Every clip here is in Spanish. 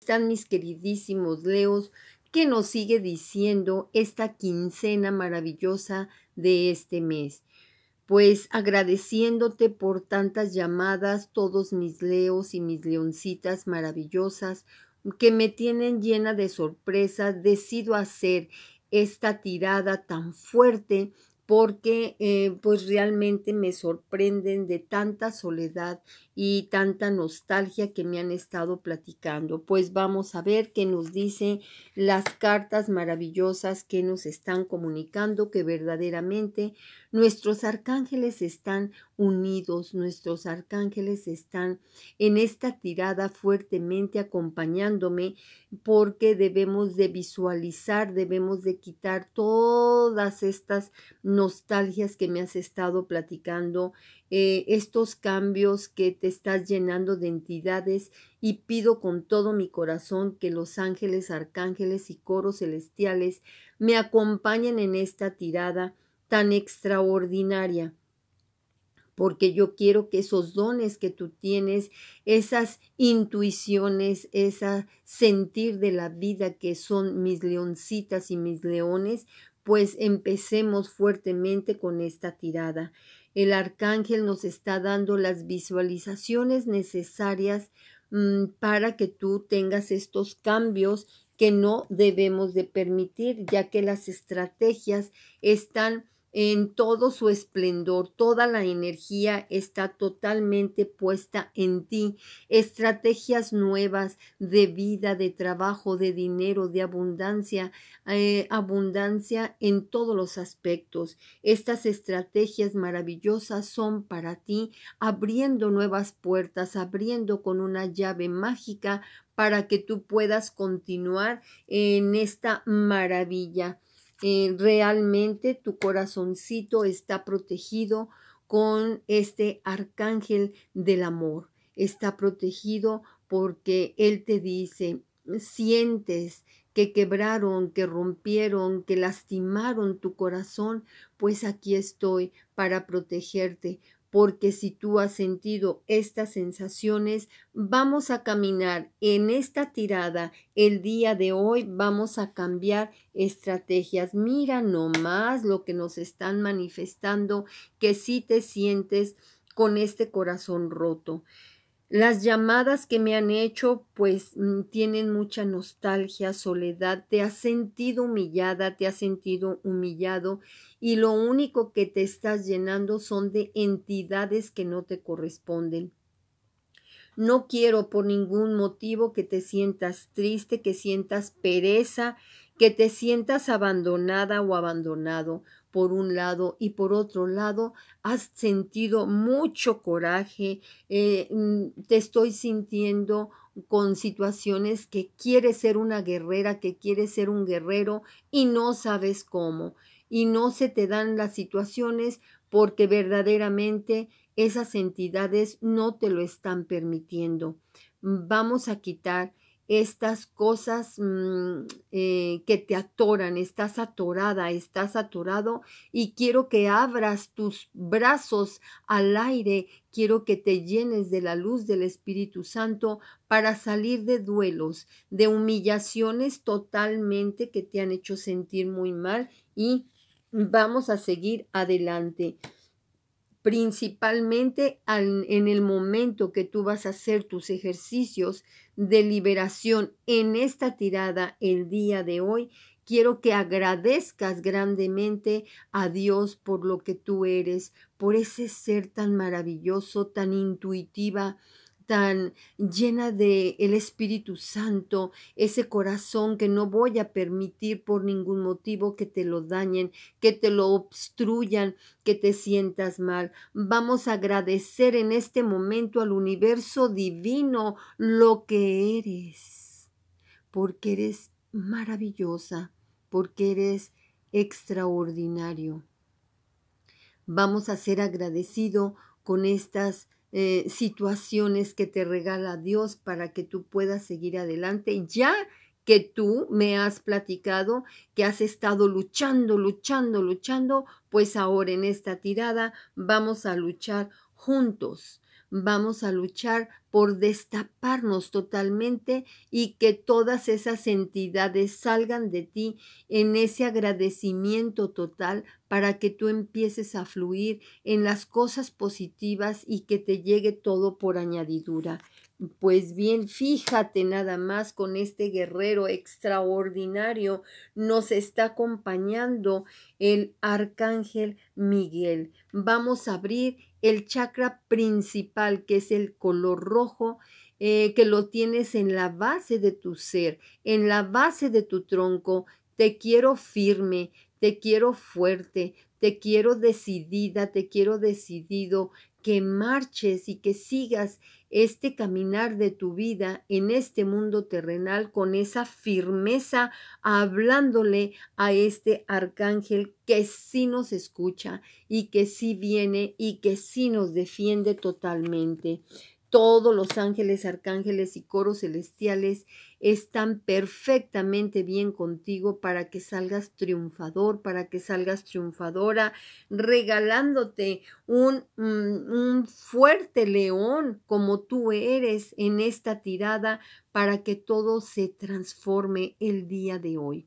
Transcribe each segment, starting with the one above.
están mis queridísimos Leos que nos sigue diciendo esta quincena maravillosa de este mes? Pues agradeciéndote por tantas llamadas, todos mis Leos y mis Leoncitas maravillosas que me tienen llena de sorpresa, decido hacer esta tirada tan fuerte porque eh, pues realmente me sorprenden de tanta soledad y tanta nostalgia que me han estado platicando. Pues vamos a ver qué nos dicen las cartas maravillosas que nos están comunicando que verdaderamente nuestros arcángeles están unidos, nuestros arcángeles están en esta tirada fuertemente acompañándome porque debemos de visualizar, debemos de quitar todas estas nostalgias que me has estado platicando eh, estos cambios que te estás llenando de entidades y pido con todo mi corazón que los ángeles, arcángeles y coros celestiales me acompañen en esta tirada tan extraordinaria porque yo quiero que esos dones que tú tienes, esas intuiciones, esa sentir de la vida que son mis leoncitas y mis leones, pues empecemos fuertemente con esta tirada. El arcángel nos está dando las visualizaciones necesarias mm, para que tú tengas estos cambios que no debemos de permitir, ya que las estrategias están en todo su esplendor, toda la energía está totalmente puesta en ti. Estrategias nuevas de vida, de trabajo, de dinero, de abundancia, eh, abundancia en todos los aspectos. Estas estrategias maravillosas son para ti, abriendo nuevas puertas, abriendo con una llave mágica para que tú puedas continuar en esta maravilla. Eh, realmente tu corazoncito está protegido con este arcángel del amor. Está protegido porque Él te dice, sientes que quebraron, que rompieron, que lastimaron tu corazón, pues aquí estoy para protegerte, porque si tú has sentido estas sensaciones, vamos a caminar en esta tirada. El día de hoy vamos a cambiar estrategias. Mira nomás lo que nos están manifestando, que si te sientes con este corazón roto. Las llamadas que me han hecho pues mm, tienen mucha nostalgia, soledad, te has sentido humillada, te has sentido humillado y lo único que te estás llenando son de entidades que no te corresponden. No quiero por ningún motivo que te sientas triste, que sientas pereza, que te sientas abandonada o abandonado, por un lado y por otro lado has sentido mucho coraje, eh, mm, te estoy sintiendo con situaciones que quieres ser una guerrera, que quieres ser un guerrero y no sabes cómo. Y no se te dan las situaciones porque verdaderamente esas entidades no te lo están permitiendo. Vamos a quitar estas cosas mm, eh, que te atoran, estás atorada, estás atorado y quiero que abras tus brazos al aire, quiero que te llenes de la luz del Espíritu Santo para salir de duelos, de humillaciones totalmente que te han hecho sentir muy mal y vamos a seguir adelante principalmente en el momento que tú vas a hacer tus ejercicios de liberación en esta tirada el día de hoy, quiero que agradezcas grandemente a Dios por lo que tú eres, por ese ser tan maravilloso, tan intuitiva, tan llena de el Espíritu Santo, ese corazón que no voy a permitir por ningún motivo que te lo dañen, que te lo obstruyan, que te sientas mal. Vamos a agradecer en este momento al universo divino lo que eres, porque eres maravillosa, porque eres extraordinario. Vamos a ser agradecido con estas eh, situaciones que te regala Dios para que tú puedas seguir adelante, ya que tú me has platicado que has estado luchando, luchando, luchando, pues ahora en esta tirada vamos a luchar juntos vamos a luchar por destaparnos totalmente y que todas esas entidades salgan de ti en ese agradecimiento total para que tú empieces a fluir en las cosas positivas y que te llegue todo por añadidura. Pues bien, fíjate nada más con este guerrero extraordinario, nos está acompañando el arcángel Miguel. Vamos a abrir el chakra principal, que es el color rojo, eh, que lo tienes en la base de tu ser, en la base de tu tronco. Te quiero firme, te quiero fuerte, te quiero decidida, te quiero decidido, que marches y que sigas este caminar de tu vida en este mundo terrenal con esa firmeza, hablándole a este arcángel que sí nos escucha y que sí viene y que sí nos defiende totalmente todos los ángeles, arcángeles y coros celestiales están perfectamente bien contigo para que salgas triunfador, para que salgas triunfadora, regalándote mm, un, fuerte león como tú eres en esta tirada para que todo se transforme el día de hoy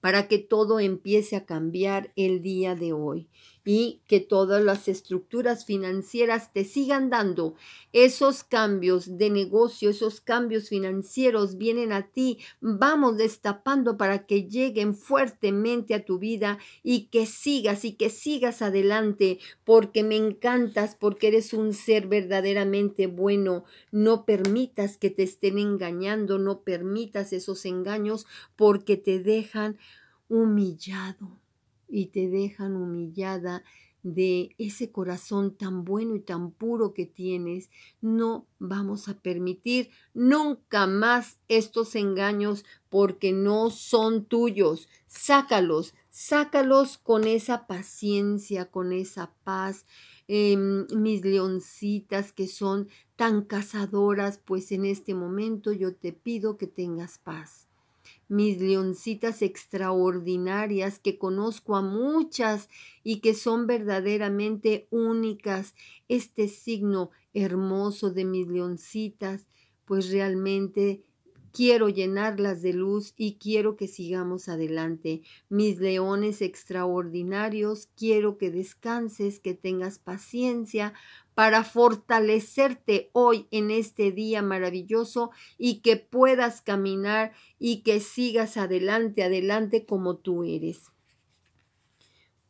para que todo empiece a cambiar el día de hoy y que todas las estructuras financieras te sigan dando esos cambios de negocio, esos cambios financieros vienen a ti, vamos destapando para que lleguen fuertemente a tu vida y que sigas y que sigas adelante porque me encantas, porque eres un ser verdaderamente bueno, no permitas que te estén engañando, no permitas esos engaños porque te dejan humillado y te dejan humillada de ese corazón tan bueno y tan puro que tienes, no vamos a permitir nunca más estos engaños porque no son tuyos. Sácalos, sácalos con esa paciencia, con esa paz. Em, mis leoncitas que son tan cazadoras, pues en este momento yo te pido que tengas paz mis leoncitas extraordinarias que conozco a muchas y que son verdaderamente únicas, este signo hermoso de mis leoncitas, pues realmente quiero llenarlas de luz y quiero que sigamos adelante. Mis leones extraordinarios, quiero que descanses, que tengas paciencia, para fortalecerte hoy en este día maravilloso y que puedas caminar y que sigas adelante, adelante como tú eres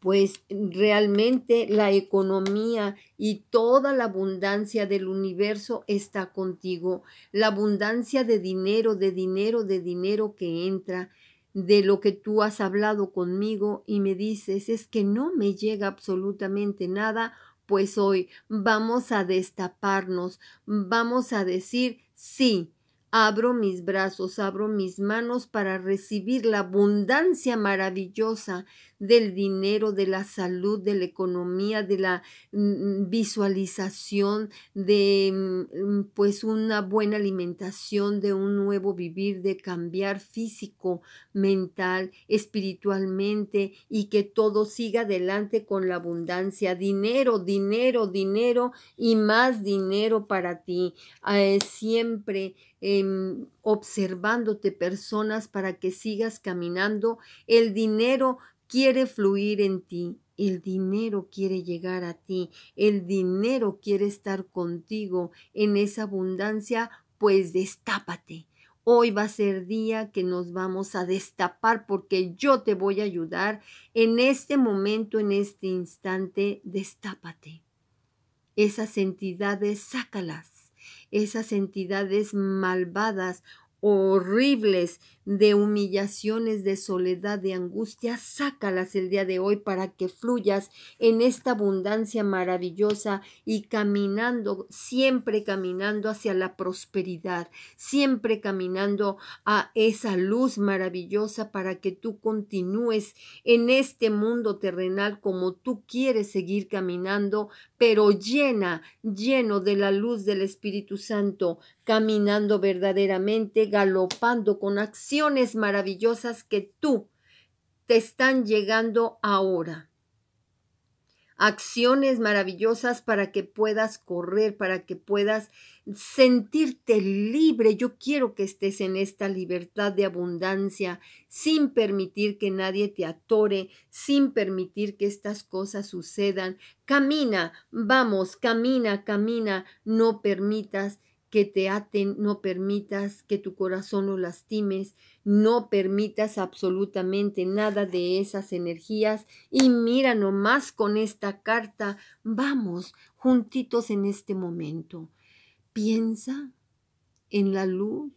pues realmente la economía y toda la abundancia del universo está contigo. La abundancia de dinero, de dinero, de dinero que entra, de lo que tú has hablado conmigo y me dices es que no me llega absolutamente nada pues hoy vamos a destaparnos, vamos a decir sí. Abro mis brazos, abro mis manos para recibir la abundancia maravillosa del dinero, de la salud, de la economía, de la mm, mm, visualización, de mm, pues una buena alimentación, de un nuevo vivir, de cambiar físico, mental, espiritualmente y que todo siga adelante con la abundancia. Dinero, dinero, dinero y más dinero para ti. Eh, siempre em, observándote personas para que sigas caminando. El dinero quiere fluir en ti, el dinero quiere llegar a ti, el dinero quiere estar contigo en esa abundancia, pues destápate. Hoy va a ser día que nos vamos a destapar porque yo te voy a ayudar en este momento, en este instante, destápate. Esas entidades, sácalas. Esas entidades malvadas, horribles, de humillaciones, de soledad, de angustia, sácalas el día de hoy para que fluyas en esta abundancia maravillosa y caminando, siempre caminando hacia la prosperidad, siempre caminando a esa luz maravillosa para que tú continúes en este mundo terrenal como tú quieres seguir caminando, pero llena, lleno de la luz del Espíritu Santo, caminando verdaderamente, galopando con acción acciones maravillosas que tú te están llegando ahora. Acciones maravillosas para que puedas correr, para que puedas sentirte libre. Yo quiero que estés en esta libertad de abundancia, sin permitir que nadie te atore, sin permitir que estas cosas sucedan. Camina, vamos, camina, camina, no permitas que te aten, no permitas que tu corazón lo lastimes, no permitas absolutamente nada de esas energías y mira nomás con esta carta, vamos juntitos en este momento. Piensa en la luz,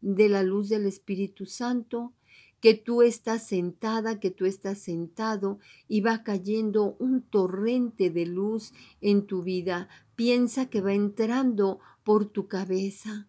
de la luz del Espíritu Santo, que tú estás sentada, que tú estás sentado y va cayendo un torrente de luz en tu vida. Piensa que va entrando por tu cabeza,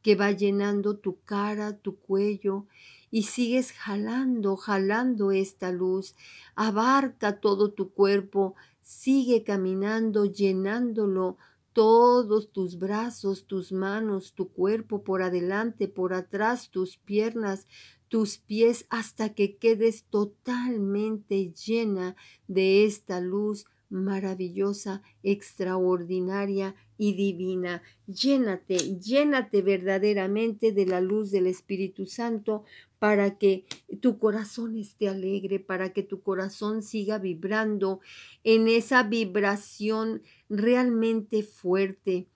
que va llenando tu cara, tu cuello, y sigues jalando, jalando esta luz. Abarca todo tu cuerpo, sigue caminando, llenándolo, todos tus brazos, tus manos, tu cuerpo por adelante, por atrás, tus piernas, tus pies, hasta que quedes totalmente llena de esta luz maravillosa, extraordinaria y divina. Llénate, llénate verdaderamente de la luz del Espíritu Santo para que tu corazón esté alegre, para que tu corazón siga vibrando en esa vibración realmente fuerte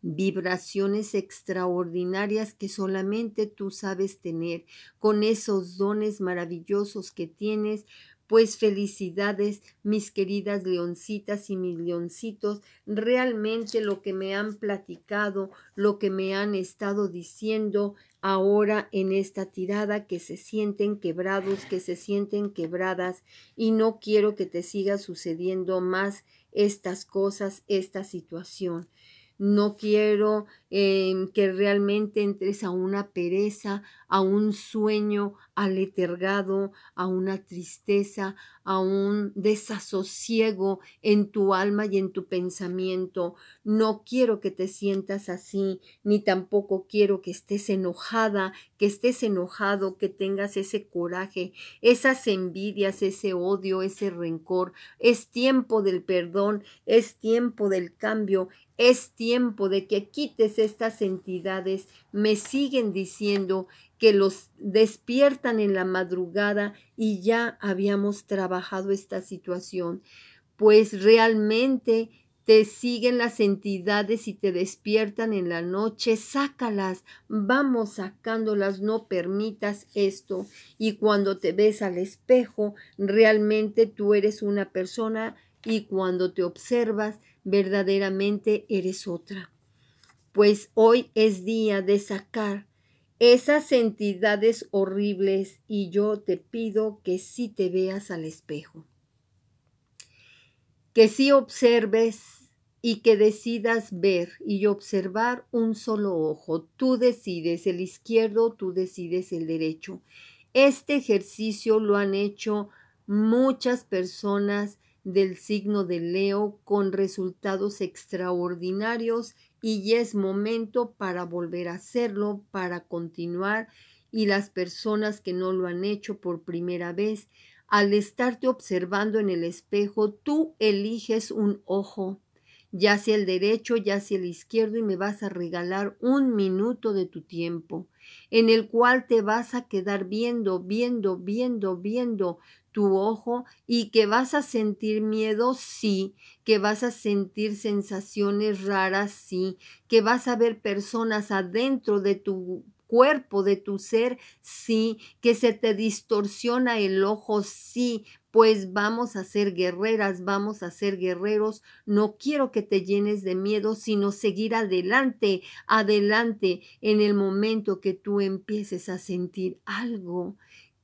vibraciones extraordinarias que solamente tú sabes tener, con esos dones maravillosos que tienes pues felicidades, mis queridas leoncitas y mis leoncitos, realmente lo que me han platicado, lo que me han estado diciendo ahora en esta tirada, que se sienten quebrados, que se sienten quebradas y no quiero que te siga sucediendo más estas cosas, esta situación no quiero em, que realmente entres a una pereza, a un sueño aletargado, a una tristeza, a un desasosiego en tu alma y en tu pensamiento. No quiero que te sientas así, ni tampoco quiero que estés enojada, que estés enojado, que tengas ese coraje, esas envidias, ese odio, ese rencor. Es tiempo del perdón, es tiempo del cambio, es tiempo de que quites estas entidades. Me siguen diciendo que los despiertan en la madrugada y ya habíamos trabajado esta situación. Pues realmente te siguen las entidades y te despiertan en la noche, sácalas, vamos sacándolas, no permitas esto. Y cuando te ves al espejo, realmente tú eres una persona y cuando te observas, verdaderamente eres otra. Pues hoy es día de sacar esas entidades horribles y yo te pido que sí te veas al espejo, que sí observes y que decidas ver y observar un solo ojo. Tú decides el izquierdo, tú decides el derecho. Este ejercicio lo han hecho muchas personas del signo de Leo con resultados extraordinarios y es momento para volver a hacerlo, para continuar y las personas que no lo han hecho por primera vez, al estarte observando en el espejo, tú eliges un ojo ya sea el derecho, ya sea el izquierdo y me vas a regalar un minuto de tu tiempo, en el cual te vas a quedar viendo, viendo, viendo, viendo tu ojo y que vas a sentir miedo, sí, que vas a sentir sensaciones raras, sí, que vas a ver personas adentro de tu cuerpo, de tu ser, sí, que se te distorsiona el ojo, sí, pues vamos a ser guerreras, vamos a ser guerreros. No quiero que te llenes de miedo, sino seguir adelante, adelante, en el momento que tú empieces a sentir algo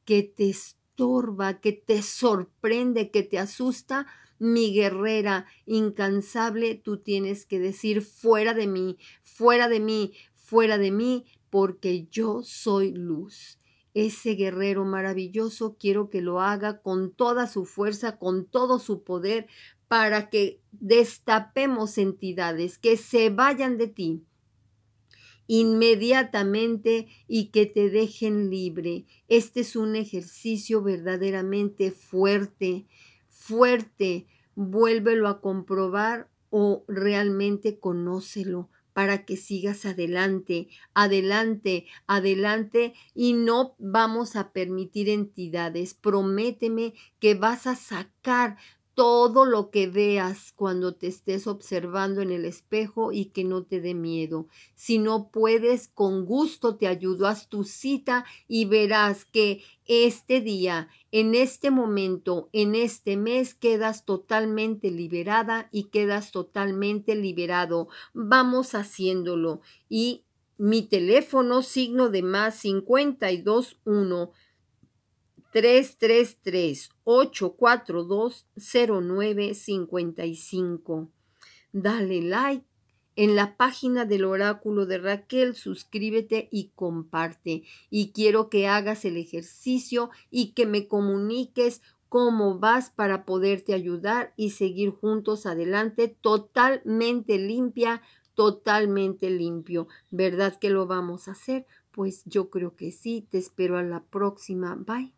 que te estorba, que te sorprende, que te asusta. Mi guerrera incansable, tú tienes que decir fuera de mí, fuera de mí, fuera de mí, porque yo soy luz ese guerrero maravilloso quiero que lo haga con toda su fuerza, con todo su poder, para que destapemos entidades, que se vayan de ti inmediatamente y que te dejen libre. Este es un ejercicio verdaderamente fuerte, fuerte. Vuélvelo a comprobar o realmente conócelo para que sigas adelante, adelante, adelante y no vamos a permitir entidades. Prométeme que vas a sacar todo lo que veas cuando te estés observando en el espejo y que no te dé miedo. Si no puedes, con gusto te ayudo, haz tu cita y verás que este día, en este momento, en este mes, quedas totalmente liberada y quedas totalmente liberado. Vamos haciéndolo. Y mi teléfono signo de más 521 333-842-0955. Dale like en la página del oráculo de Raquel, suscríbete y comparte. Y quiero que hagas el ejercicio y que me comuniques cómo vas para poderte ayudar y seguir juntos adelante totalmente limpia, totalmente limpio. ¿Verdad que lo vamos a hacer? Pues yo creo que sí. Te espero a la próxima. Bye.